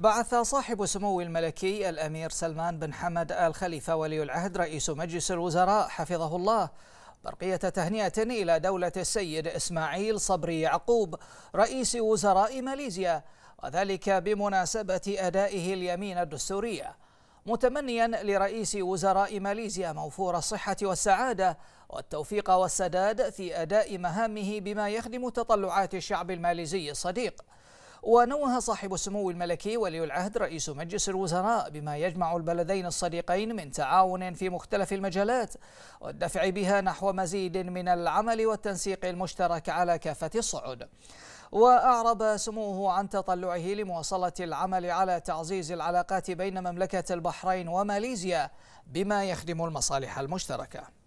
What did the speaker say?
بعث صاحب السمو الملكي الأمير سلمان بن حمد آل خليفة ولي العهد رئيس مجلس الوزراء حفظه الله برقية تهنئة إلى دولة السيد إسماعيل صبري يعقوب رئيس وزراء ماليزيا وذلك بمناسبة أدائه اليمين الدستورية متمنيا لرئيس وزراء ماليزيا موفور الصحة والسعادة والتوفيق والسداد في أداء مهامه بما يخدم تطلعات الشعب الماليزي الصديق ونوه صاحب السمو الملكي ولي العهد رئيس مجلس الوزراء بما يجمع البلدين الصديقين من تعاون في مختلف المجالات والدفع بها نحو مزيد من العمل والتنسيق المشترك على كافة الصعد وأعرب سموه عن تطلعه لمواصلة العمل على تعزيز العلاقات بين مملكة البحرين وماليزيا بما يخدم المصالح المشتركة